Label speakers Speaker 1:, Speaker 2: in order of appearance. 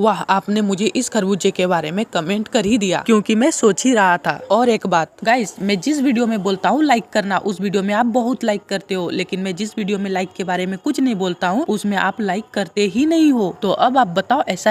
Speaker 1: वाह आपने मुझे इस खरबूजे के बारे में कमेंट कर ही दिया क्योंकि मैं सोच ही रहा था और एक बात गाइस मैं जिस वीडियो में बोलता हूँ लाइक करना उस वीडियो में आप बहुत लाइक करते हो लेकिन मैं जिस वीडियो में लाइक के बारे में कुछ नहीं बोलता हूँ उसमें आप लाइक करते ही नहीं हो तो अब आप बताओ ऐसा